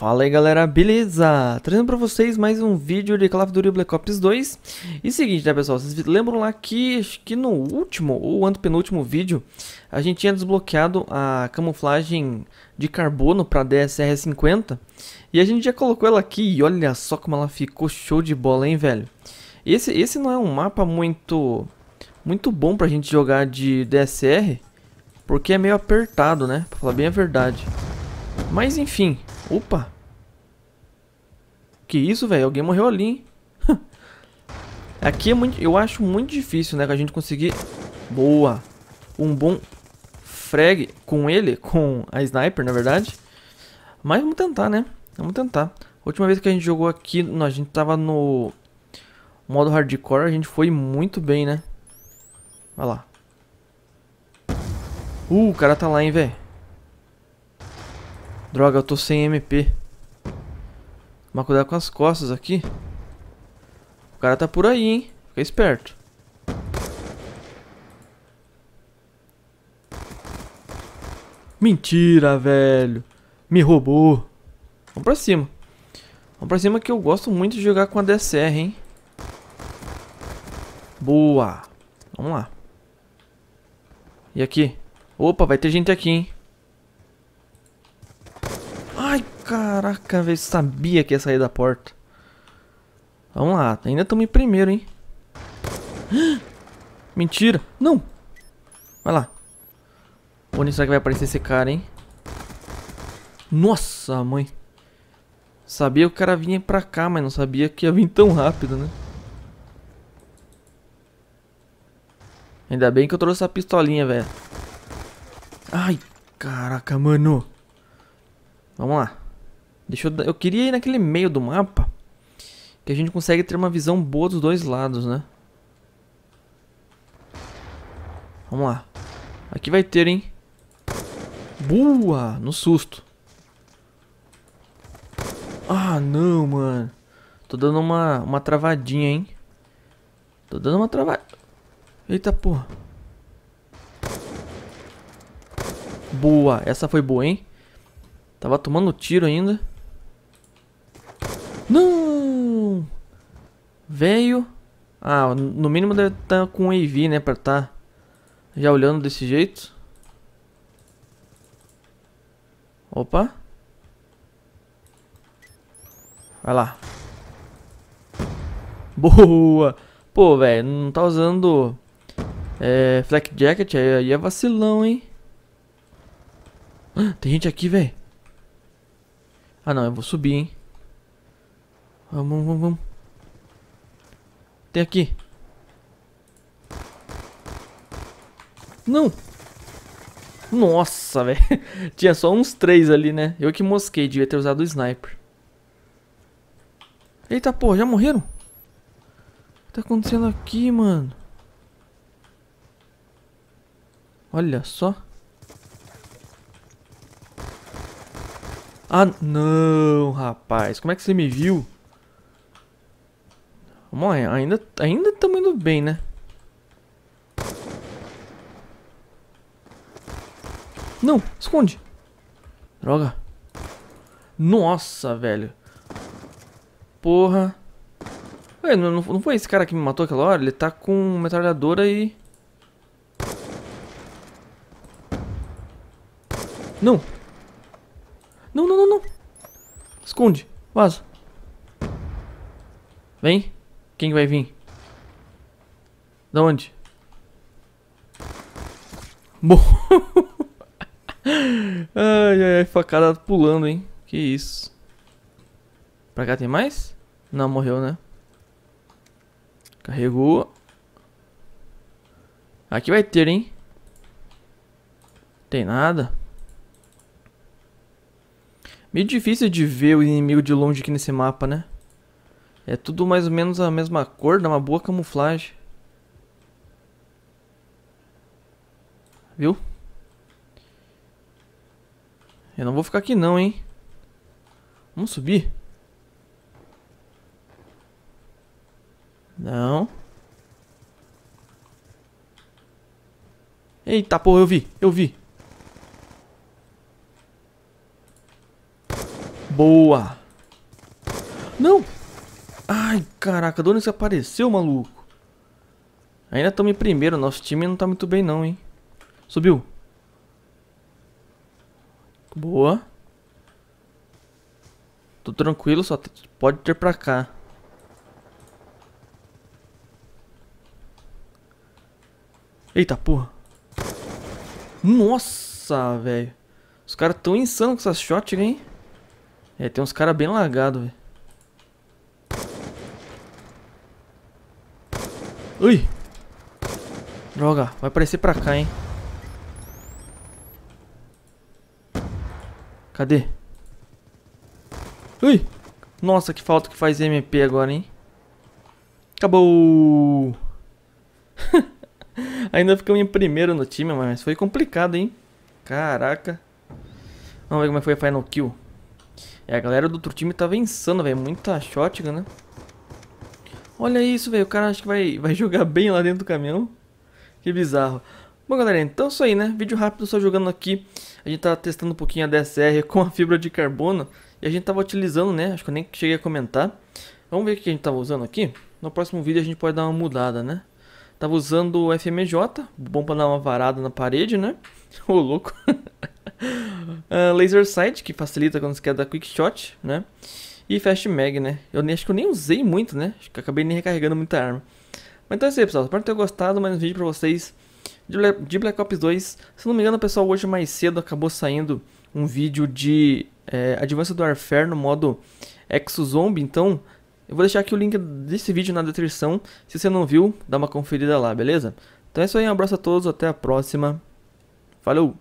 Fala aí galera, beleza? Trazendo pra vocês mais um vídeo de Call of Duty Black Ops 2 E é seguinte, né pessoal, vocês lembram lá que, que no último ou antepenúltimo vídeo A gente tinha desbloqueado a camuflagem de carbono pra DSR-50 E a gente já colocou ela aqui e olha só como ela ficou show de bola, hein velho Esse, esse não é um mapa muito, muito bom pra gente jogar de DSR Porque é meio apertado, né? Pra falar bem a verdade mas enfim, Opa! Que isso, velho? Alguém morreu ali, hein? Aqui é muito, eu acho muito difícil, né? Que a gente conseguir... Boa! Um bom frag com ele, com a sniper, na verdade. Mas vamos tentar, né? Vamos tentar. A última vez que a gente jogou aqui, não, a gente tava no modo hardcore, a gente foi muito bem, né? Olha lá. Uh, o cara tá lá, hein, velho. Droga, eu tô sem MP. Tomar cuidado com as costas aqui. O cara tá por aí, hein? Fica esperto. Mentira, velho. Me roubou. Vamos pra cima. Vamos pra cima que eu gosto muito de jogar com a DSR, hein? Boa. Vamos lá. E aqui? Opa, vai ter gente aqui, hein? Caraca, velho, sabia que ia sair da porta. Vamos lá, ainda estamos em primeiro, hein? Mentira, não. Vai lá. Onde será que vai aparecer esse cara, hein? Nossa, mãe. Sabia que o cara vinha pra cá, mas não sabia que ia vir tão rápido, né? Ainda bem que eu trouxe a pistolinha, velho. Ai, caraca, mano. Vamos lá. Deixa eu, eu queria ir naquele meio do mapa. Que a gente consegue ter uma visão boa dos dois lados, né? Vamos lá. Aqui vai ter, hein? Boa! No susto. Ah, não, mano. Tô dando uma, uma travadinha, hein? Tô dando uma travada. Eita, porra. Boa. Essa foi boa, hein? Tava tomando tiro ainda. Não! Veio. Ah, no mínimo deve estar tá com um AV, né? Pra estar tá já olhando desse jeito. Opa. Vai lá. Boa! Pô, velho, não tá usando é, Flak Jacket, aí, aí é vacilão, hein? Ah, tem gente aqui, velho. Ah, não, eu vou subir, hein? Vamos, vamos, vamos. Tem aqui. Não! Nossa, velho. Tinha só uns três ali, né? Eu que mosquei, devia ter usado o sniper. Eita porra, já morreram? O que tá acontecendo aqui, mano? Olha só. Ah, não, rapaz. Como é que você me viu? Vamos lá, ainda ainda estamos indo bem, né? Não, esconde. Droga. Nossa, velho. Porra. Ué, não, não foi esse cara que me matou aquela hora? Ele tá com metralhadora e... Não. Não, não, não, não. Esconde. Vaza. Vem. Quem vai vir? Da onde? Bom. ai, ai, facada pulando, hein? Que isso. Pra cá tem mais? Não, morreu, né? Carregou. Aqui vai ter, hein? Tem nada. Meio difícil de ver o inimigo de longe aqui nesse mapa, né? É tudo mais ou menos a mesma cor, dá uma boa camuflagem. Viu? Eu não vou ficar aqui não, hein? Vamos subir? Não. Eita porra, eu vi, eu vi. Boa. Não. Ai, caraca, de onde você apareceu, maluco? Ainda estamos em primeiro, nosso time não tá muito bem não, hein? Subiu. Boa. Tô tranquilo, só pode ter pra cá. Eita porra. Nossa, velho. Os caras tão insanos com essas shotguns, hein? É, tem uns caras bem lagados, velho. Ui! Droga, vai aparecer pra cá, hein? Cadê? Ui! Nossa, que falta que faz MP agora, hein? Acabou! Ainda ficamos em primeiro no time, mas foi complicado, hein? Caraca. Vamos ver como é foi a final kill. É, a galera do outro time tava vencendo, velho. Muita shotgun, né? Olha isso, velho. O cara acho que vai, vai jogar bem lá dentro do caminhão. Que bizarro. Bom, galera, então é isso aí, né? Vídeo rápido só jogando aqui. A gente tá testando um pouquinho a DSR com a fibra de carbono. E a gente tava utilizando, né? Acho que eu nem cheguei a comentar. Vamos ver o que a gente tava usando aqui. No próximo vídeo a gente pode dar uma mudada, né? Tava usando o FMJ, bom pra dar uma varada na parede, né? Ô, louco. uh, laser Sight, que facilita quando você quer dar Quick Shot, né? E Fast Mag, né? Eu nem, acho que eu nem usei muito, né? Acho que acabei nem recarregando muita arma. Mas então é isso aí, pessoal. Espero ter gostado mais um vídeo pra vocês de Black Ops 2. Se não me engano, pessoal, hoje mais cedo acabou saindo um vídeo de é, eh, Advanced Warfare no modo Exo-Zombie. Então, eu vou deixar aqui o link desse vídeo na descrição. Se você não viu, dá uma conferida lá, beleza? Então é isso aí, um abraço a todos, até a próxima falou